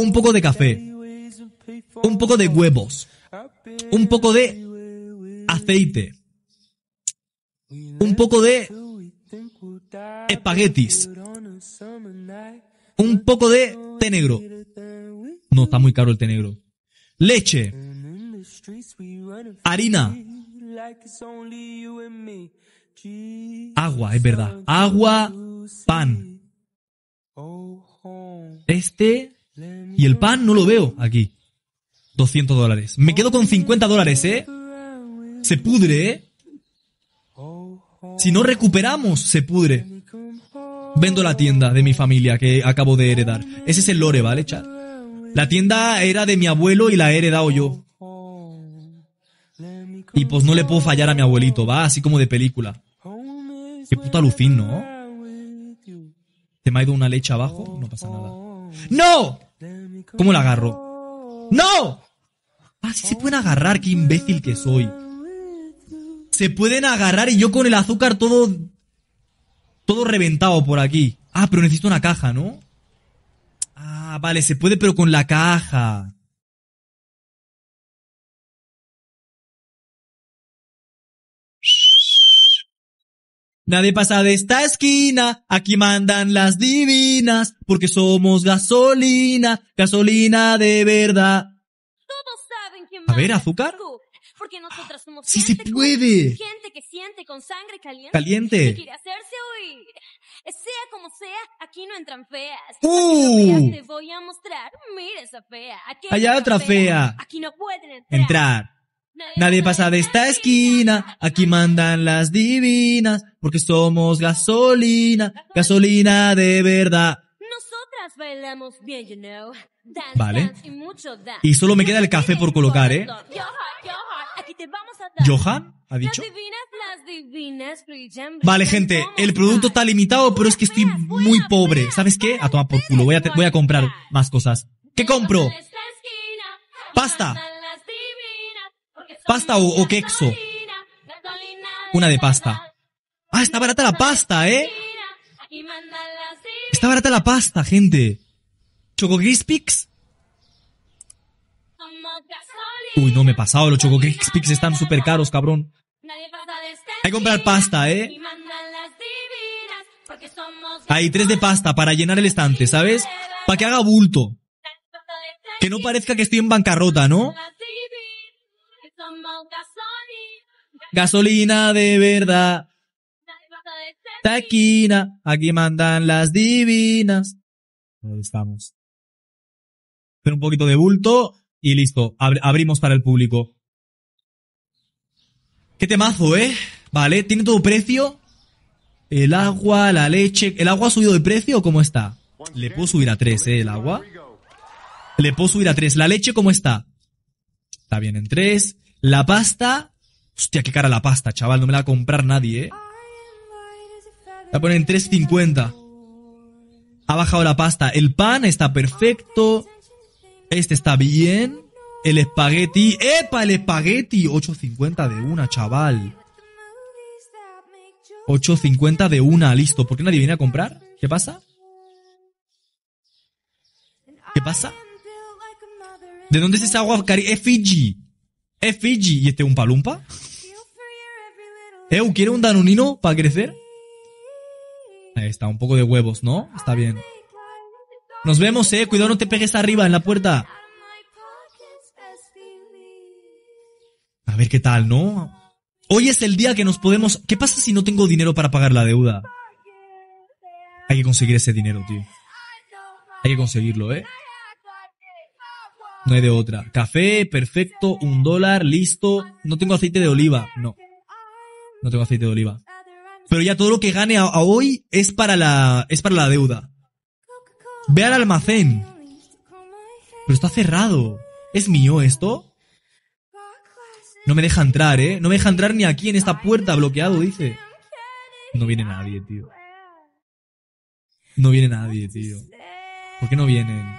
Un poco de café, un poco de huevos, un poco de aceite, un poco de espaguetis, un poco de té negro. No, está muy caro el té negro. Leche, harina, agua, es verdad. Agua, pan. Este y el pan no lo veo aquí. 200 dólares. Me quedo con 50 dólares, ¿eh? Se pudre, ¿eh? Si no recuperamos, se pudre. Vendo la tienda de mi familia que acabo de heredar. Ese es el lore, ¿vale, Char? La tienda era de mi abuelo y la he heredado yo. Y pues no le puedo fallar a mi abuelito, va así como de película. Qué puta alucín, ¿no? ¿Te me ha ido una leche abajo? No pasa nada. ¡No! ¿Cómo la agarro? ¡No! Ah, se pueden agarrar, qué imbécil que soy se pueden agarrar y yo con el azúcar todo. todo reventado por aquí. Ah, pero necesito una caja, ¿no? Ah, vale, se puede, pero con la caja. Nadie pasa de esta esquina, aquí mandan las divinas, porque somos gasolina, gasolina de verdad. A ver, azúcar porque nosotras somos sí gente, puede. gente que siente con sangre caliente, caliente. Que quiere hacerse oír. Sea como sea, aquí no entran feas. Uh. Aquí no ¡Uh! te voy a mostrar, mira esa fea. Aquí Allá no otra fea. fea. Aquí no pueden entrar. entrar. Nadie, Nadie pasa de esta esquina, aquí mandan las divinas, porque somos gasolina, gasolina de verdad. Nosotras bailamos bien, you know. Dance, vale. Dance y, mucho dance. y solo me queda el café por colocar, ¿eh? Johan ha dicho. Vale, gente, el producto está limitado, pero es que estoy muy pobre. ¿Sabes qué? A tomar por culo, voy a, comprar más cosas. ¿Qué compro? Pasta. Pasta o, quexo. Una de pasta. Ah, está barata la pasta, ¿eh? Está barata la pasta, gente. Choco Crispix Uy, no, me he pasado, los Choco que están súper caros, cabrón. Hay que comprar pasta, ¿eh? Hay tres de pasta para llenar el estante, ¿sabes? Para que haga bulto. Que no parezca que estoy en bancarrota, ¿no? Gasolina de verdad. Taquina. Aquí mandan las divinas. Ahí estamos. Pero un poquito de bulto y listo, abrimos para el público. Qué temazo, ¿eh? Vale, tiene todo precio. El agua, la leche. ¿El agua ha subido de precio o cómo está? Le puedo subir a 3, ¿eh? El agua. Le puedo subir a 3. ¿La leche cómo está? Está bien en 3. La pasta. Hostia, qué cara la pasta, chaval. No me la va a comprar nadie, ¿eh? La ponen en 3.50. Ha bajado la pasta. El pan está perfecto. Este está bien. El espagueti. ¡Epa! El espagueti. 8.50 de una, chaval. 8.50 de una, listo. ¿Por qué nadie viene a comprar? ¿Qué pasa? ¿Qué pasa? ¿De dónde es esa agua? Es Fiji. Es Fiji. ¿Y este un palumpa? ¿Eu quiere un danonino para crecer? Ahí está, un poco de huevos, ¿no? Está bien. Nos vemos, eh. Cuidado, no te pegues arriba en la puerta. A ver qué tal, ¿no? Hoy es el día que nos podemos... ¿Qué pasa si no tengo dinero para pagar la deuda? Hay que conseguir ese dinero, tío. Hay que conseguirlo, ¿eh? No hay de otra. Café, perfecto, un dólar, listo. No tengo aceite de oliva, no. No tengo aceite de oliva. Pero ya todo lo que gane hoy es para la, es para la deuda. Ve al almacén. Pero está cerrado. ¿Es mío esto? No me deja entrar, ¿eh? No me deja entrar ni aquí en esta puerta bloqueado, dice. No viene nadie, tío. No viene nadie, tío. ¿Por qué no vienen?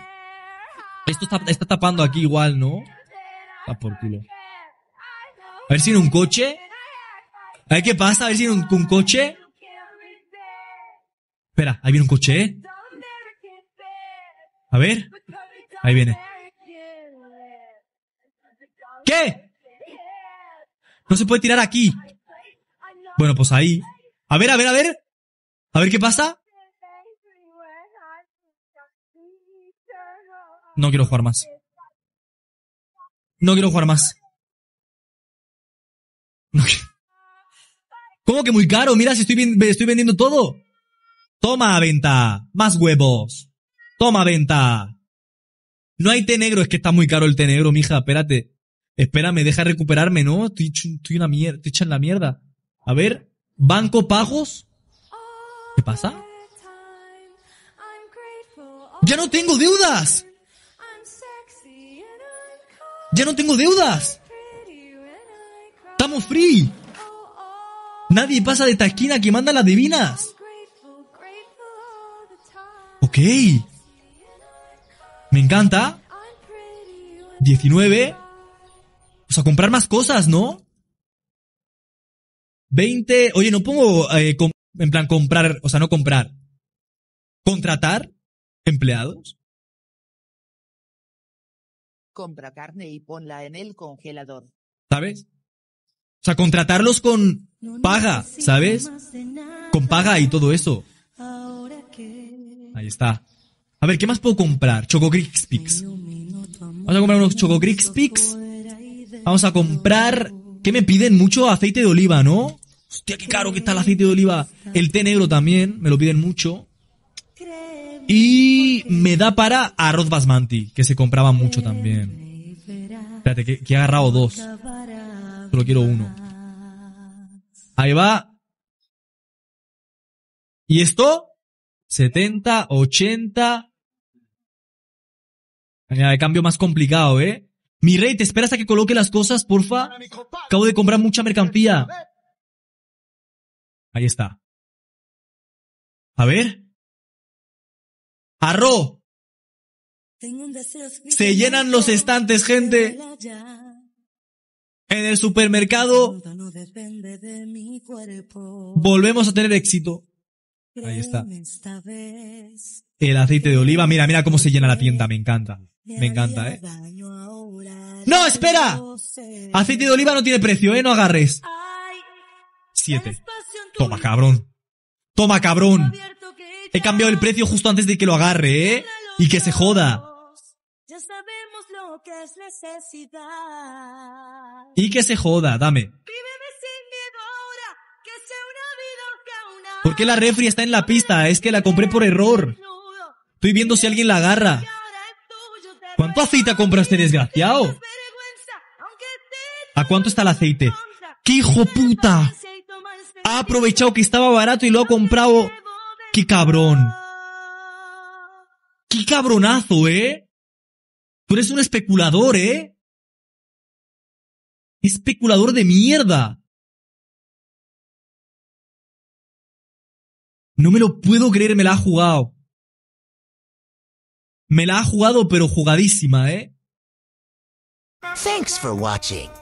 Esto está, tapando aquí igual, ¿no? Está ah, por culo. A ver si en un coche. A ver qué pasa, a ver si en un, un coche. Espera, ahí viene un coche, ¿eh? A ver. Ahí viene. ¿Qué? No se puede tirar aquí. Bueno, pues ahí. A ver, a ver, a ver. A ver qué pasa. No quiero jugar más. No quiero jugar más. ¿Cómo que muy caro? Mira si estoy, estoy vendiendo todo. Toma, venta. Más huevos. Toma venta. No hay té negro, es que está muy caro el té negro, mija, espérate. Espérame, deja recuperarme, ¿no? Estoy, estoy una mierda, estoy la mierda. A ver, banco Pajos. ¿Qué pasa? Ya no tengo deudas. Ya no tengo deudas. Estamos free. Nadie pasa de esta esquina que manda las divinas. Ok. Me encanta. 19. O sea, comprar más cosas, ¿no? 20. Oye, no pongo eh, en plan comprar, o sea, no comprar. Contratar empleados. Compra carne y ponla en el congelador. ¿Sabes? O sea, contratarlos con paga, ¿sabes? Con paga y todo eso. Ahí está. A ver, ¿qué más puedo comprar? Choco Picks. Vamos a comprar unos Choco peaks. Vamos a comprar... ¿Qué me piden? Mucho aceite de oliva, ¿no? Hostia, qué caro que está el aceite de oliva. El té negro también, me lo piden mucho. Y me da para arroz basmanti, que se compraba mucho también. Espérate, que, que he agarrado dos. Solo quiero uno. Ahí va. ¿Y esto? 70, 80, de cambio más complicado, ¿eh? Mi rey, te esperas a que coloque las cosas, porfa. Acabo de comprar mucha mercancía. Ahí está. A ver. Arro. Se llenan los estantes, gente. En el supermercado. Volvemos a tener éxito. Ahí está. El aceite de oliva. Mira, mira cómo se llena la tienda. Me encanta. Me encanta, ¿eh? ¡No, espera! Aceite de oliva no tiene precio, ¿eh? No agarres. Siete. Toma, cabrón. Toma, cabrón. He cambiado el precio justo antes de que lo agarre, ¿eh? Y que se joda. Y que se joda, dame. ¿Por qué la refri está en la pista? Es que la compré por error. Estoy viendo si alguien la agarra. ¿Cuánto aceite compraste, este desgraciado? ¿A cuánto está el aceite? ¡Qué hijo puta! Ha aprovechado que estaba barato y lo ha comprado. ¡Qué cabrón! ¡Qué cabronazo, eh! Tú eres un especulador, eh. Especulador de mierda. No me lo puedo creer, me la ha jugado. Me la ha jugado pero jugadísima, ¿eh? Thanks for watching.